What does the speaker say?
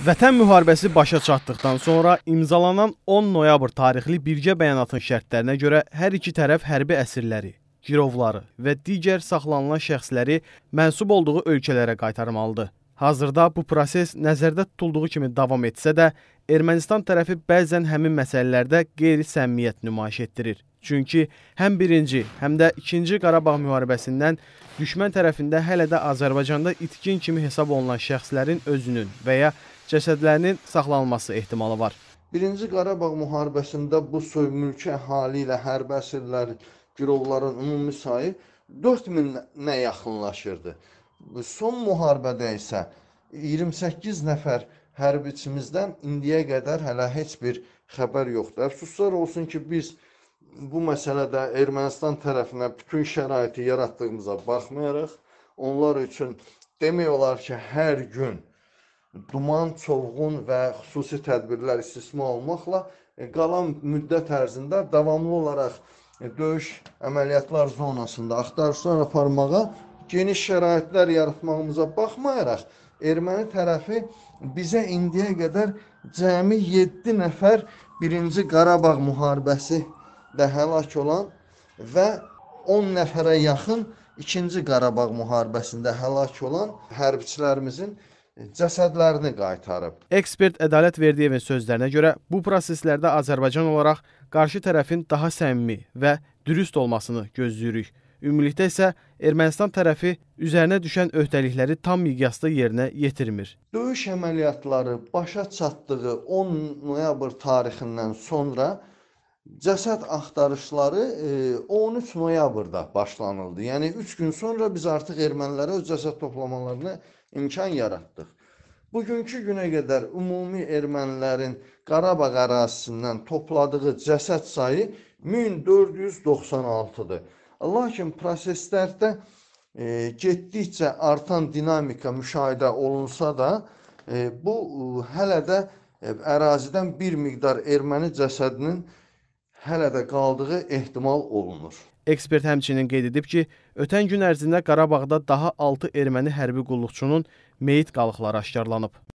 Vətən müharibəsi başa çatdıqdan sonra imzalanan 10 noyabr tarixli birgə bəyanatın şərtlərinə görə hər iki tərəf hərbi əsirləri, girovları və digər saxlanılan şəxsləri mənsub olduğu ölkələrə qaytarmalıdır. Hazırda bu proses nəzərdə tutulduğu kimi davam etsə də, Ermənistan tərəfi bəzən həmin məsələlərdə qeyri-səmmiyyət nümayiş etdirir. Çünki həm birinci, həm də ikinci Qarabağ müharibəsindən düşmən tərəfində hələ də Azərbaycanda itkin kimi hesab olunan şəxslərin özünün və ya cəsədlərinin saxlanılması ehtimalı var. Birinci Qarabağ müharibəsində bu soymülkü əhali ilə hərbi əsirlər girovların ümumi sayı 4000-ə yaxınlaşırdı. Son müharibədə isə 28 nəfər hərbiçimizdən indiyə qədər hələ heç bir xəbər yoxdur. Əfsuslar olsun ki, biz bu məsələdə Ermənistan tərəfinə bütün şəraiti yaratdığımıza baxmayaraq, onlar üçün demək olar ki, hər gün duman, çovğun və xüsusi tədbirlər istisna olmaqla e, qalan müddət ərzində davamlı olaraq e, döyüş əməliyyatlar zonasında axtarışlar aparmağa geniş şəraitlər yaratmağımıza baxmayaraq erməni tərəfi bizə indiyə qədər cəmi 7 nəfər 1-ci Qarabağ müharibəsi də həlak olan və 10 nəfərə yaxın 2-ci Qarabağ müharibəsində həlak olan hərbçilərimizin cəsədlərini qaytarıb. Ekspert Ədalət Verdiyevin sözlərinə görə bu proseslərdə Azərbaycan olaraq qarşı tərəfin daha səmimi və dürüst olmasını gözləyirik. Ümumilikdə isə Ermənistan tərəfi üzərinə düşən öhdəlikləri tam miqyasda yerinə yetirmir. Döyüş əməliyyatları başa çatdığı 10 noyabr tarixindən sonra Cəsəd axtarışları 13 e, noyabrda başlanıldı. Yəni 3 gün sonra biz artıq ermənilərə öz cəsəd toplamalarına imkan yaratdıq. Bugünkü günə qədər ümumi ermənilərin Qarabağ ərazisindən topladığı cəsəd sayı 1496-dır. Lakin proseslərdə e, getdikcə artan dinamika müşahidə olunsa da, e, bu e, hələ də e, ərazidən bir miqdar erməni cəsədinin e, hələ də qaldığı ehtimal olunur. Ekspert həmçinin qeyd edib ki, ötən gün ərzində Qarabağda daha 6 erməni hərbi qulluqçunun meyit qalıqları aşkarlanıb.